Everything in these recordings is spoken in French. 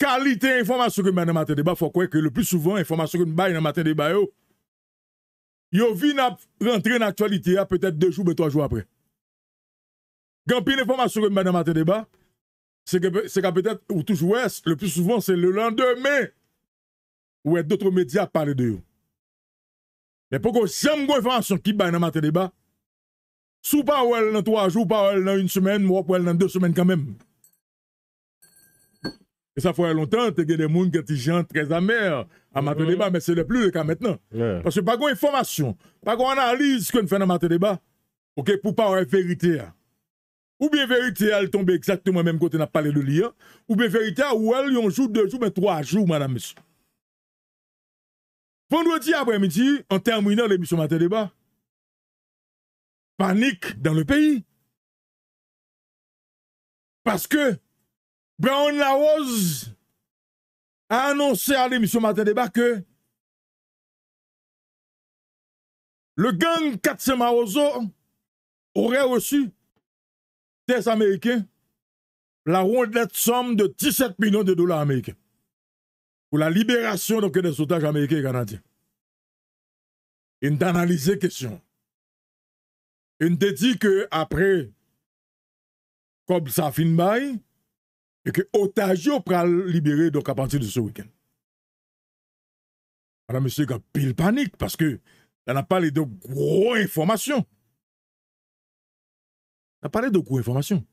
Kalite informasyon ki bay nan matè deba fokwe ke le plus souvan informasyon ki bay nan matè deba yo yo vi nan rentre nan aktualite a petèt 2 joube 3 joube apre. Gampi informasyon ki bay nan matè deba se ka petèt ou toujou es, le plus souvan se le lan demè ou et doutro medya pale de yo. E poko si am gwen informasyon ki bay nan matè deba sou pa ou el nan 3 joube, pa ou el nan 1 semen, mwop ou el nan 2 semen kamem. ça fait longtemps, tu as des gens qui sont gens très amers à mhm. matin débat, mais ce n'est plus le cas maintenant. Parce que pas information, pas d'analyse qu'on fait dans matin débat, ok, pour pas vérité. Hein. Ou bien vérité, elle tombe exactement même côté n'a parlé de lien. Ou bien vérité, ou elle, un jour, deux jours, mais trois jours, madame, monsieur. Vendredi après-midi, en terminant l'émission Matin Débat, panique dans le pays. Parce que Brown Larose a annoncé à l'émission Matin Débat que le gang 400 Marozo aurait reçu des Américains la rondelette somme de 17 millions de dollars américains pour la libération donc, des otages américains et canadiens. Une analysé la question. Il a dit que après, comme ça et que Otagio pral libérer donc à partir de ce week-end. Alors, monsieur, il pile panique parce que là, n'a parlé de gros informations. On a parlé de gros informations.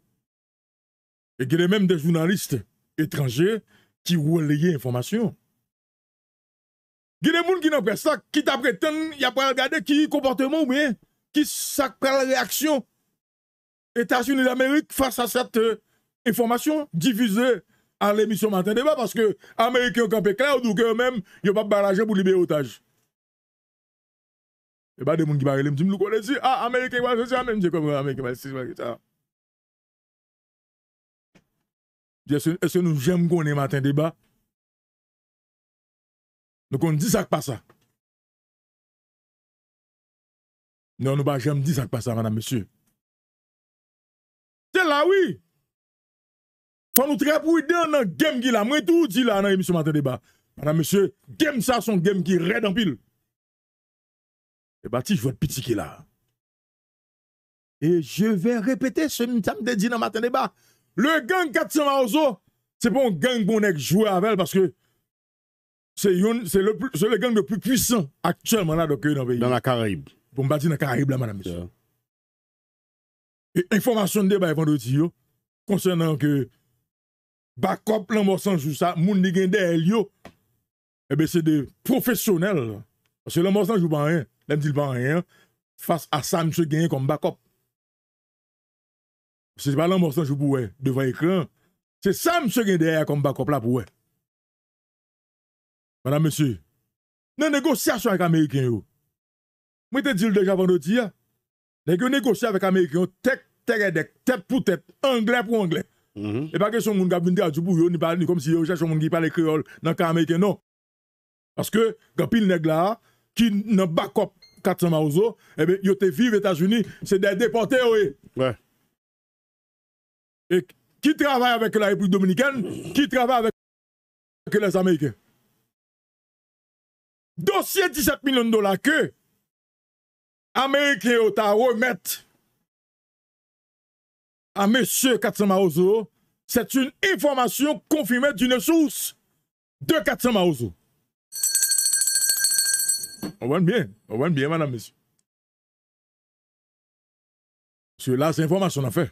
Et qu'il y a même des journalistes étrangers qui relayaient l'information. Il y a des gens qui n'ont pas ça, qui t'apprêtent, il y a pas regarder qui comportement ou bien qui s'acquiert la réaction États-Unis d'Amérique face à cette euh, information diffusée à l'émission Matin Débat parce que Américains ont campé clair ou eux-mêmes, ils n'ont pas barragé pour libérer otages. Et pas de monde qui parlent, ils me disent, nous dit, ah, Américains, ils vont même dire comme Américain, c'est ça. Est-ce que nous j'aime qu'on ait Matin Débat? Nous on dit ça que pas ça. Non, nous pas j'aime dit ça que pas ça, madame, monsieur. C'est là, oui. Faut nous très prudents dans game qui là. Moi tout dit là dans l'émission matin débat. Madame monsieur, game ça son game qui raide en pile. Et eh bâti ben, votre petit qui là. Et je vais répéter ce que je dit dans matin débat. Le gang 400 Marozo, c'est pas un gang qu'on est joué avec parce que c'est le, le gang le plus puissant actuellement là, euh, dans le pays. Dans la Caraïbe. Pour me battre dans la Caraïbe là, madame monsieur. Et information de débat vendredi concernant que Bakop, l'homme joue ça, les gens et bien, c'est des professionnels. Parce que l'homme joue pas rien. L'homme dit joue pas rien face à Sam, c'est comme Bakop. Ce n'est pas joue pour devant l'écran. C'est Sam, c'est comme Bakop là pour eux. Voilà, monsieur. Dans négociations avec les Américains, je te le dis déjà avant de dire, négocier avec négociation avec les Américains, tête pour tête, anglais pour anglais. Mhm. E pa kesyon moun gabi ndi a djibou yo, ni pali ni kom si yo, jè chon moun ki pale kreol nan ka Amerike, non. Paske, kapil neg la, ki nan bakop 400 maouzo, ebe, yote viv Etasuni, se de depote yo e. Wè. E ki travay avèk la Republik Dominiken, ki travay avèk la Republik Amerike. Dosye 17 milyon dola ke, Amerike yo ta wè mette. à M. Katsamaozo, c'est une information confirmée d'une source de Katsamaozo. On voit bien, on voit bien, madame, monsieur. Monsieur, là, c'est information à faire.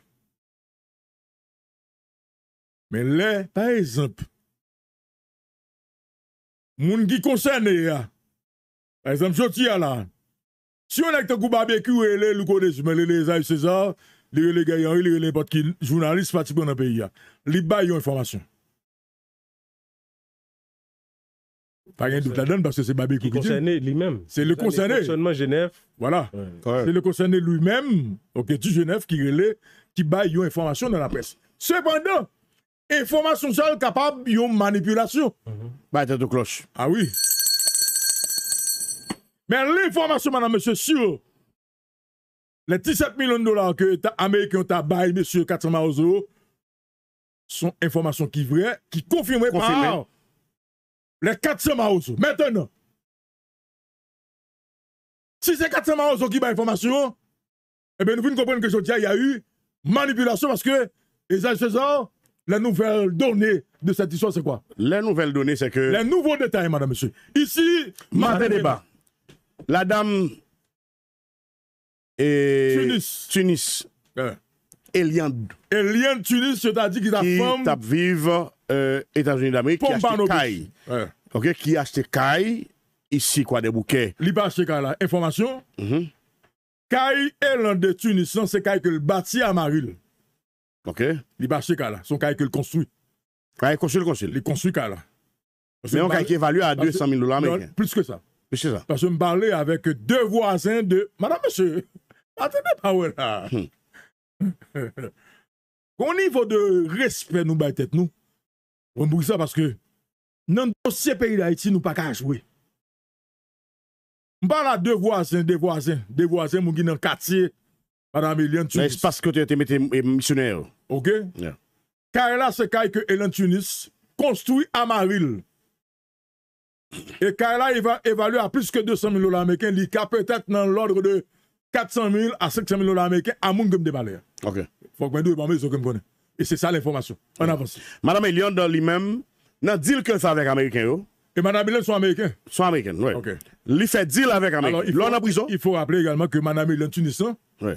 Mais là, par exemple, moun qui concerne, par exemple, je dis là, si on a un barbecue et les loups de les César, les rele Gary y li rele n'importe qui journaliste fatigant dans le pays. Hein. Li bail yon information. Pas de doute là-dedans parce que c'est Babé qui concerné lui-même. C'est le concerné. Fonctionnement Genève. Voilà. C'est le concerné lui-même, ok, du Genève qui relaye qui baille une information dans la presse. Cependant, information seule capable une manipulation. Mm-hmm. Bah, de cloche. Ah oui. Mais l'information, madame, monsieur, sur les 17 millions de dollars que l'État américain t'a baillé, monsieur 400 sont informations qui vraies, qui confirment par les 400 Maintenant, si c'est 400 Maozo qui a information, eh bien, nous venons comprendre que aujourd'hui il y a eu manipulation parce que les ça. les nouvelles données de cette histoire, c'est quoi Les nouvelles données, c'est que. Les nouveaux détails, madame, monsieur. Ici, matin débat. La dame et Tunis. Tunis. Ouais. Elian. Tunis, c'est-à-dire qu'il a qui femme. vivre euh, États-Unis d'Amérique. Qui acheté caille. Ok, qui acheté caille. Ici, quoi, des bouquets. Il a acheté caille là. Information. Mhm. Kai est l'un de Tunis, c'est Kai que le bâti à Maril. Ok. Il a acheté caille là. Son Kai qu'il construit. Il construit, le construit. Il construit caille là. Mais on caille qui est évalué à 200 000 dollars américains. Plus que ça. Plus que ça. Parce que je me parlais avec deux voisins de. Madame, monsieur. Atebe pa wè la. Hmm. Kon nivou de respè nou bay tèt nou, wè mbouk sa paske, nan dos se peyi la iti nou pakaj wè. Mbouk la de voisin, de voisin, de voisin mwongi nan katye, para mèlè an Tunis. Nè espas kote te mette eh, misionè ou. Ok? Ya. Kare la se kaj ke el an Tunis, konstoui ama ril. E kare la evalou a plus ke 200 mil ou la meken, li ka petè nan l'ordre de 400 000 à 500 000 dollars américains à mon gomme de balai. Ok. Faut que deux que comme Et c'est ça l'information. On avance. Madame Elion, dans lui-même, n'a dit que ça avec Américains. Et Madame Elion, sont américains Sont Américains. oui. OK. Il fait deal avec Américain. Alors, il faut, prison. Il faut rappeler également que Madame Hélène Tunisien. Oui.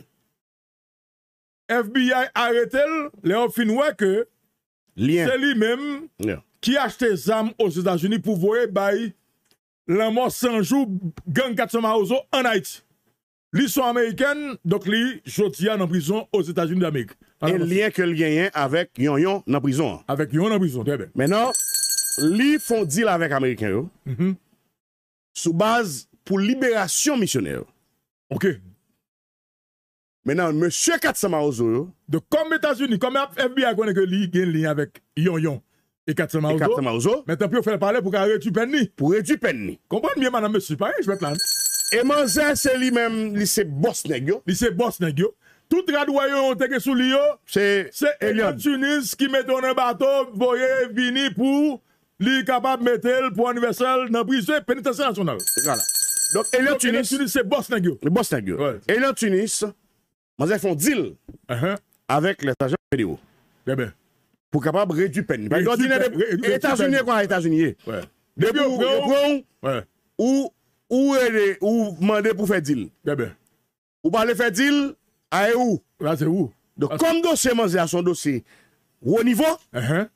FBI arrête-elle, Léon Finois, que c'est lui-même qui a acheté des armes aux États-Unis pour voir by la mort 100 jours gang 400 Maozo en Haïti. Ils sont américaines donc ils sont en prison aux États-Unis d'Amérique. Et lien que lien hein, avec Yon Yon en prison. Avec Yon en prison, très bien. Maintenant, ils font deal avec les Américains. Mhm. Sous base pour libération missionnaire. OK. Maintenant, M. Katsamaozo. De comme États-Unis, comme FBI connaît que lui a un lien avec Yon Yon. Et Katsama Ozo. Maintenant, puis on fait parler pour réduire penny. Pour réduire penny. Comprenez bien, madame, monsieur, pareil, je vais te là. Et mazel c'est lui-même, lui c'est boss négio. Lui c'est boss négio. Tout radouillon, on sous lui, C'est Elian. Tunis qui met un bateau, voyez, vini pour lui capable de mettre pour universel dans la prison pénitentiaire nationale. Voilà. Donc Elian Tunis. c'est boss négio. boss négio. Ouais. Tunis, font deal uh-huh. avec les agents PDO. Eh Bien, Pour capable de réduire peine. Ré États-Unis, quoi, États-Unis. Oui. Depuis, ou Ou mande pou fè dil? Bebe. Ou pa le fè dil? Aè ou? Aè ou. Donk kong dosè man zè a son dosè? Ou an ivo? Anhan.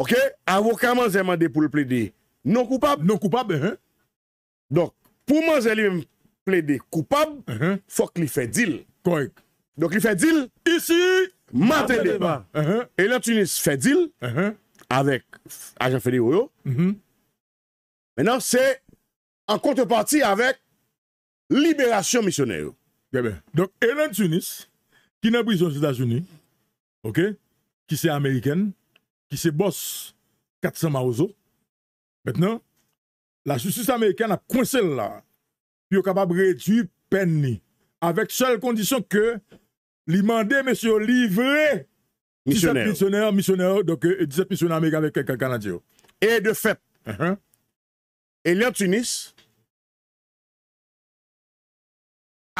Ok? Avokan man zè mande pou le ple de non non-koupab? Non-koupab, anhan. Uh-huh. Donk pou man zè le mèm ple de koupab, uh-huh. fòk li fè dil. Koyk. Donk li fè dil? Isi! Matè deba. Anhan. E lan Tunis fè dil? Anhan. Avèk ajan fè di ou yo? Anhan. Menan se... en contrepartie avec libération missionnaire. Donc, Elon Tunis, qui est en prison aux États-Unis, ok, qui c'est américaine, qui c'est boss 400 Maozo, maintenant, la justice américaine a coincé là, puis est capable de réduire peine, avec seule condition que l'imandé, monsieur, livrer missionnaire. missionnaire, missionnaires, donc 17 euh, missionnaires américains avec quelqu'un canadien. Et de fait, uh Tunis,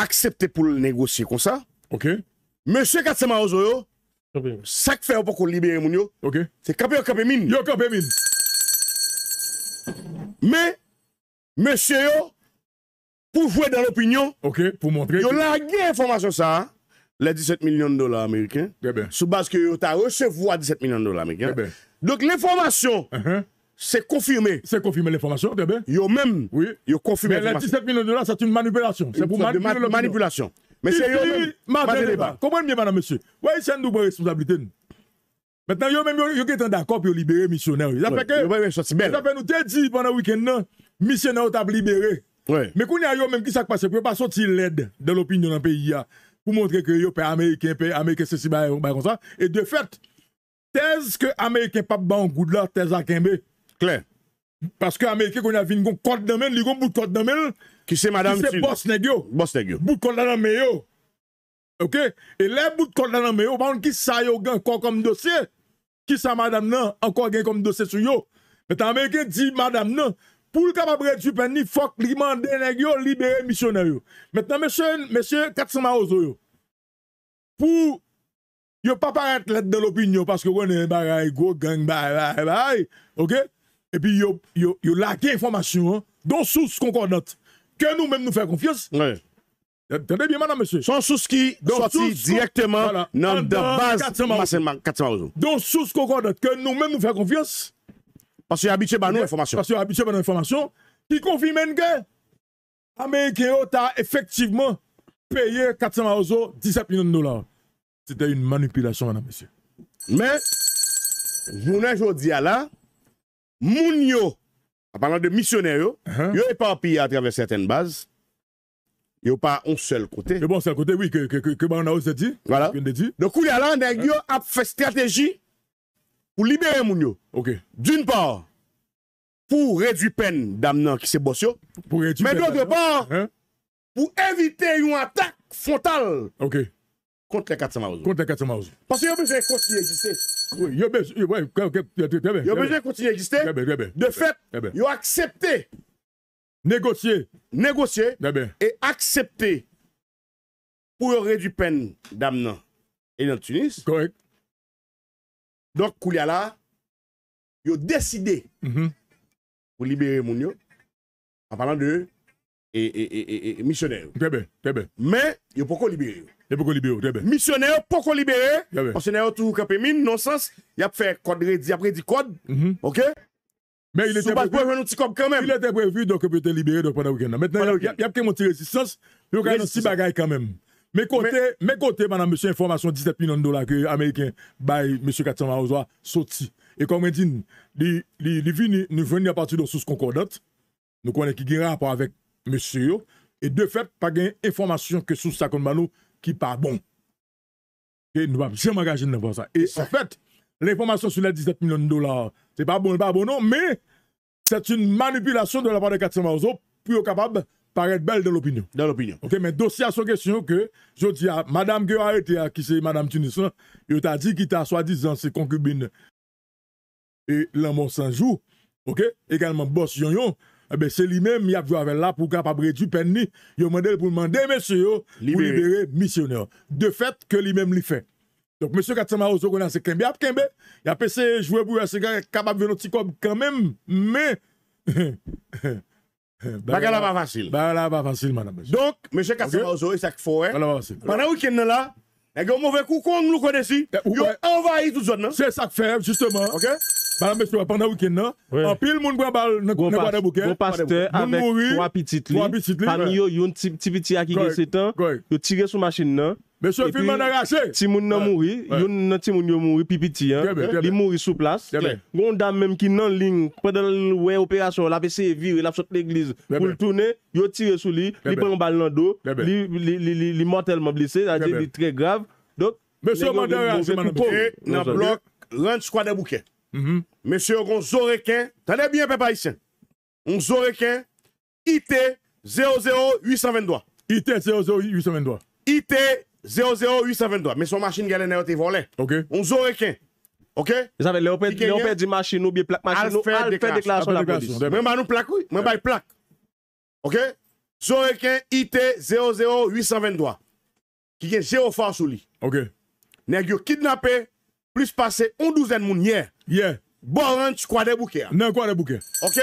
accepté pour le négocier comme ça. OK. Monsieur Katsama Ozoyo, ça qui fait pour qu'on libère yo. ok. c'est capé ou capé mine. Yo capé mine. Mais, monsieur, yo, pour jouer dans l'opinion, OK, pour montrer. Yo lagué information ça les 17 millions de dollars américains. Eh bien, Sous base que yo ta recevoir 17 millions de dollars américains. Eh bien. Donc l'information uh c'est confirmé. C'est confirmé l'information, bien. Yo même, oui. yo confirmé Mais les 17 millions de dollars, c'est une manipulation. C'est pour manipuler manipulation. Mais c'est yo même. Comment bien, madame, monsieur Oui, c'est une double responsabilité. Maintenant, yo même, yo qui d'accord pour libérer missionnaire. Ça fait que. Ça fait nous t'ai dit pendant le week-end, missionnaire t'a libéré. Mais qu'on y a yo même qui s'est passé, pour pas sortir l'aide de l'opinion dans le pays pour montrer que yo pays américain, pays américain, ceci, bah, bah comme ça. Et de fait, thèse que américain pas bon goût de là, thèse à Kembe. Klè. Paske Amerike kon yon avin kon kod nomen, li kon bout kod nomen. Ki se madame si. Ki se boss neg yo. Boss neg yo. Bout kod nomen yo. Ok? E le bout kod nomen yo, ban ki sa yo gen kon kom dosye, ki sa madame nan, an kon gen kom dosye sou yo. Metan Amerike di madame nan, pou l kapabre djupen ni, fok li mande neg yo, li bere misyoner yo. Metan meshen, meshen katsama ozo yo. Pou, yo pa paret let de lopinyo, paske kon gen baray, go gang baray, baray, ok? et puis il yo yo information hein, dont source concordante que nous-mêmes nous faisons confiance. Ouais. Attendez bien, madame, monsieur. Son source qui sorti directement voilà, dans la base 400 Donc, source concordante que nous-mêmes nous faisons confiance. Parce qu'il habitué par nous information. Parce qu'il habitué par nous information qui confirme que Américain a effectivement payé 400 17 millions de dollars. C'était une manipulation, madame, monsieur. Mais, vous aujourd'hui à là, Mounio, en parlant de missionnaires, yo, uh pas yo à travers certaines bases. Yo pas un seul côté. Le bon seul côté, oui, que, que, que, que dit. Voilà. Donc, il y a là, on hein? a fait stratégie pour libérer Mounio OK. D'une part, pour réduire la peine d'amener qui s'est bossé Pour réduire Mais d'autre part, hein? pour éviter une attaque frontale. OK. Contre les 400 Contre les 400 qu'il Parce que a besoin continuer oui, a besoin de continuer à exister. De fait, il a accepté. Négocier. Négocier. Et accepter pour réduire peine d'amener et dans Tunis. Correct. Donc, Kouliala, il a décidé mm-hmm. pour libérer Mounio en parlant de et, et, et, et missionnaire. Très bien, Mais, il a pas libéré. Et pourquoi libérer Très bien. Missionnaire, pourquoi libérer Missionnaire, tout campé mine, non-sens. Il a fait code, il a prédit code. Mm-hmm. OK mais il était prévu. quand même. Il était prévu, donc il peut être libéré pendant le week-end. Maintenant, il y a quelqu'un qui résistance. Il y a un petit bagaille quand même. Mes côtés, mais côtés, madame, monsieur, information 17 millions de dollars que Américain, by monsieur 400 Marozoa, sorti. Et comme on dit, les vignes nous venons à partir de sources concordantes. Nous connaissons qui a un rapport avec monsieur. Et de fait, pas information que sous ça, comme nous, qui pas bon. Et nous ne pouvons jamais engager dans ça. Et en fait, l'information sur les 17 millions de dollars, c'est pas bon, pas bon, non, mais c'est une manipulation de la part de 400 pour être capable de paraître belle dans l'opinion. Dans l'opinion. Ok, mais dossier à son question que, je dis à Madame qui qui c'est Madame Tunisian il t'a dit qu'il t'a soi-disant ses concubines et l'amour sans joue ok, également boss yon yon, eh ben c'est lui-même qui a joué avec là pour capable réduire peine ni il demandé pour demander monsieur pour libérer missionnaire de fait que lui-même lui fait donc monsieur Katsama Ozo qu'on a c'est Kembe Kembe il a passé jouer pour c'est capable venir petit quand même mais là pas facile. là pas facile, madame. ami Donc, monsieur Katsama Ozo, c'est ça qu'il faut. Pendant le week là, il y a un mauvais coup qu'on nous connaît ici. Eh, il a envahi toute zone. Hein. C'est ça que fait, justement. OK? Bah, monsieur, pendant le week-end, en pile, moun prend balle dans de bouquet. Bon pasteur avec trois petites lits. Parmi eux, il y a un petit petit qui a 7 ans. Il tiré sous machine. Monsieur Film en arraché. Si moun nan mouri, yon nan ti moun yon mouri pipiti, hein. Li mouri sous place. Gon dame même qui nan ligne, pendant ouais opération, la PC vire, la saute l'église, pour le tourner, yo tiré sous lit, li prend balle dans dos, li li mortellement blessé, c'est-à-dire très grave. Donc Monsieur Mandara, c'est mon bloc, dans bloc, ranch des bouquets. Mm-hmm. Monsieur, on zorequin. bien, papa ici. On zorequin. IT 00823. IT 00823. IT 00823. Mais son machine, galère, n'a été volée. OK. On OK? Vous savez, le a dit machine ou bien plaque machine. Al fait déclaration de la police. Même pas nous plaque, oui. Même pas plaque. OK? Zorekin, IT 00823. Qui est géophare sous lui. OK. N'est-ce kidnappé plus passé une douzaine de monde hier. Yeah. Bon hein, ranch, quoi des bouquets. Hein? Non, quoi des bouquets. OK?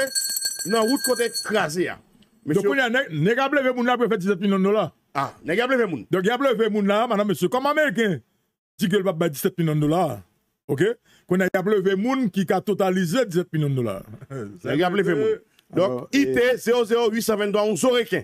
Non, route côté crasé. Hein. Donc, il y a un de moun là pour faire 17 millions de dollars. Ah, nèg de moun. Donc, il y a bleu moun là, madame, monsieur, comme américain, dit que le pape 17 millions de dollars. OK? Qu'on a de moun qui a totalisé 17 millions de dollars. Nèg de moun. Donc, IT 00823, on saurait qu'un.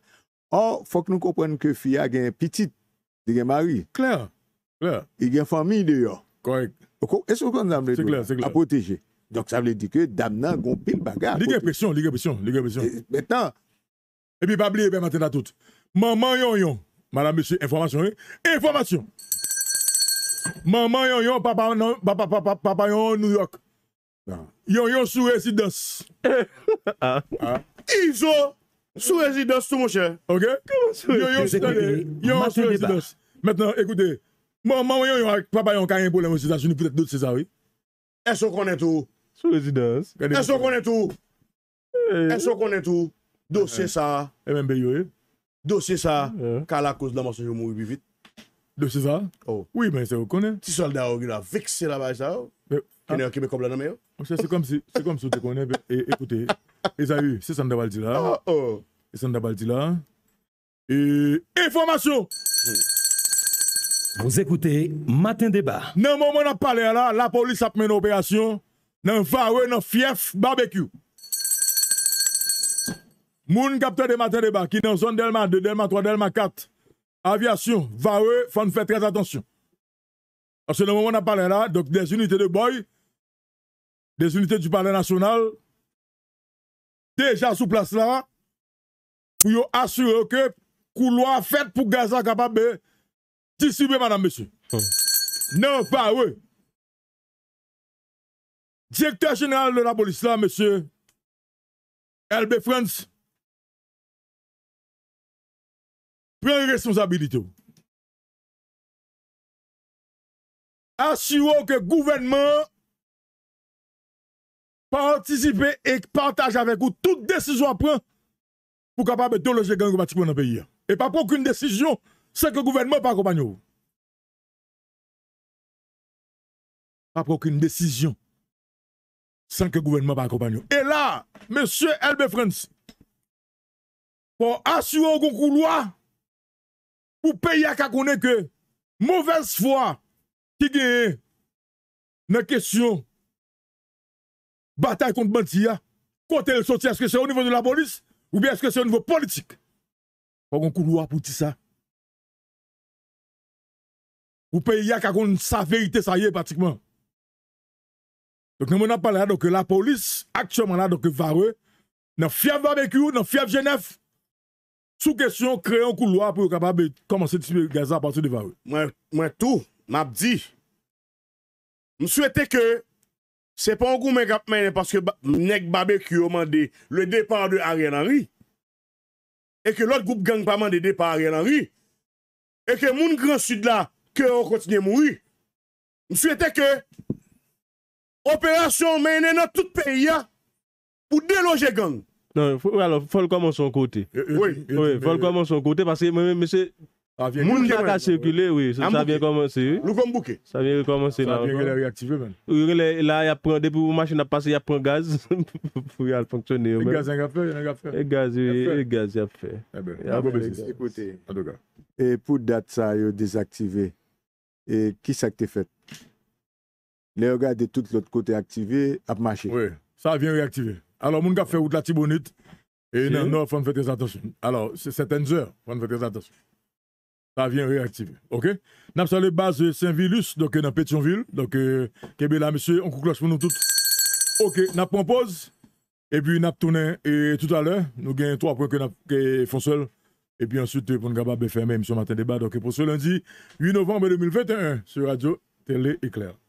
Or, fok nou kompwenn ke fya gen piti de gen mari. Kler. Kler. E gen fami de yo. Korek. E so kon zan mwen a proteje. Dok sa mwen dike dam nan gompil bagar. Lige peksyon, lige peksyon, lige peksyon. Mwen tan. E pi babli e pe maten la tout. Maman yon yon. Madame monsieur, informasyon yon. Informasyon. Maman yon yon, papa non, yon New York. Non. Yon yon sou residence. Ah. Ah. Izo. Sou ezi dos sou monshe. Ok. Kama sou ezi dos. Yo yo sade. Yo yo sade. Mètenè, ekoute. Mèmen yo yo ak papa yo an kanyen pou lè monshe dos. Jouni pwede dòt se za wè. Eso konen tou. Sou ezi dos. Eso konen tou. Eso konen tou. Dò se sa. Mèmen bè yo wè. Dò se sa. Kala kous la monshe yo moun wè bi vit. Dò se sa. Ou. Ou e bè se ou konen. Ti solde a ou gina fikse la bay sa ou. Ou. c'est comme ah. si, vous comme si écoutez te c'est e, c'est e zayu, C'est san et information ah, Oh, se san là. Et information. Vous écoutez Matin Débat. moment on a parlé, là, la, police a ap une opération, dans vawe dans fief barbecue. Moun capteur de Matin Débat, dans la zone Delma 2, Delma 3, Delma 4, aviation, il faut faire très attention. Parce que le moment on on parlé, parlé donc des unités de boy, des unités du palais national, déjà sous place là, pour assurer que couloir fait pour Gaza capable de distribuer, madame, monsieur. Hmm. Non, pas oui. Directeur général de la police là, monsieur LB France, prenez responsabilité. Assurez que gouvernement pa antisipe ek pantaj avek ou tout desijon apren pou kapap betou loje genkou bati pou nan peyi. E pa pou koun desijon, senke gouvenman pa akopanyou. Pa pou koun desijon, senke gouvenman pa akopanyou. E la, Monsieur Elbefrans, pou asyo konkou lwa, pou peyi akakounen ke, mouvez fwa, ki genye, nan kesyon, bataille contre quand côté le sortir, est-ce que c'est au niveau de la police ou bien est-ce que c'est au niveau politique Pas un couloir pour tout ça. Ou pays a qu'on sa vérité, ça y est pratiquement. Donc, nous avons parlé donc la police, actuellement là, donc vareux, dans fièvre barbecue, dans fièvre Genève, sous question créer un couloir pour capable commencer à le gaz à partir de vareux. Moi, moi tout, m'a dit, je souhaitais que c'est pas un goût cap mené parce que nèg barbecue a demandé le départ de Ariel Henry et que l'autre groupe gang pas demandé départ Ariel Henry et que moun grand sud là que on continue mourir je souhaitais que opération mène dans tout pays hein, pour déloger gang non, faut, alors, faut le commencer son côté. Euh, euh, oui, euh, oui, faut le commencer son côté parce que, monsieur, ça vient a circulé, oui, ça, vient commencer. Oui. vient comme bouquet. Ça vient recommencer. Ça vient réactiver, là, il y a pris, depuis que la machine a passé, il y a pris gaz pour y fonctionner. Le gaz, il a fait, il y a fait. Le gaz, il a fait. Eh ben, Écoutez, en tout cas. Et pour date, ça, a été désactivé. Et qui ça que tu fait? Les regards de tout l'autre côté activé, a marché. Oui, ça vient réactiver. Alors, mon gars fait ou de la tibonite. Et non, non, il faut faire attention. Alors, c'est certaines heures, il faut faire attention ça vient réactiver. OK? Nous avons la base Saint-Vilus, donc euh, dans Pétionville. Donc, euh, Kébé là, monsieur, on cloche pour nous tous. OK, nous prenons pause. Et puis, nous tourné. Et tout à l'heure, nous gagnons trois points que nous font seuls. Et puis ensuite, euh, pour nous capable faire sur Matin Débat. Donc, pour ce lundi 8 novembre 2021, sur Radio Télé Éclair.